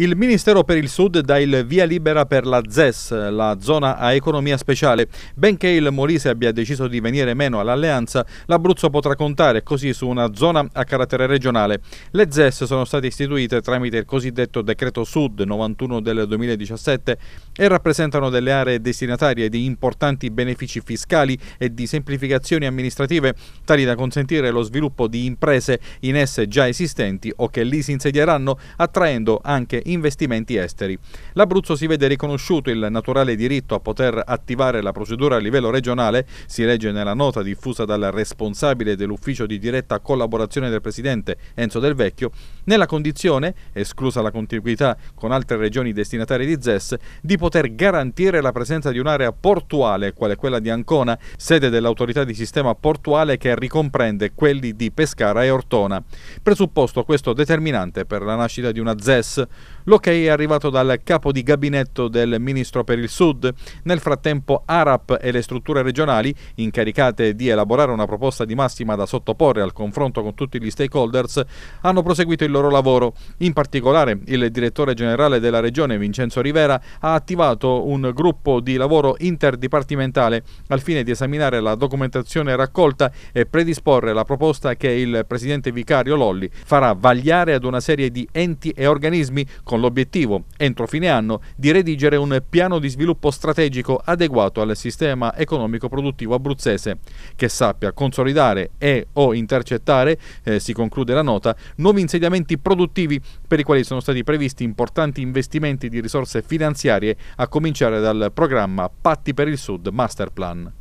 Il Ministero per il Sud dà il via libera per la ZES, la zona a economia speciale. Benché il Molise abbia deciso di venire meno all'alleanza, l'Abruzzo potrà contare così su una zona a carattere regionale. Le ZES sono state istituite tramite il cosiddetto decreto Sud 91 del 2017 e rappresentano delle aree destinatarie di importanti benefici fiscali e di semplificazioni amministrative tali da consentire lo sviluppo di imprese in esse già esistenti o che lì si insedieranno, attraendo anche investimenti esteri. L'Abruzzo si vede riconosciuto il naturale diritto a poter attivare la procedura a livello regionale, si legge nella nota diffusa dal responsabile dell'ufficio di diretta collaborazione del Presidente Enzo Del Vecchio, nella condizione, esclusa la contiguità con altre regioni destinatarie di ZES, di poter garantire la presenza di un'area portuale, quale quella di Ancona, sede dell'autorità di sistema portuale che ricomprende quelli di Pescara e Ortona. Presupposto questo determinante per la nascita di una ZES, L'ok è arrivato dal capo di gabinetto del ministro per il Sud. Nel frattempo ARAP e le strutture regionali, incaricate di elaborare una proposta di massima da sottoporre al confronto con tutti gli stakeholders, hanno proseguito il loro lavoro. In particolare il direttore generale della regione Vincenzo Rivera ha attivato un gruppo di lavoro interdipartimentale al fine di esaminare la documentazione raccolta e predisporre la proposta che il presidente vicario Lolli farà vagliare ad una serie di enti e organismi con con l'obiettivo, entro fine anno, di redigere un piano di sviluppo strategico adeguato al sistema economico produttivo abruzzese, che sappia consolidare e o intercettare, eh, si conclude la nota, nuovi insediamenti produttivi per i quali sono stati previsti importanti investimenti di risorse finanziarie, a cominciare dal programma Patti per il Sud Master Plan.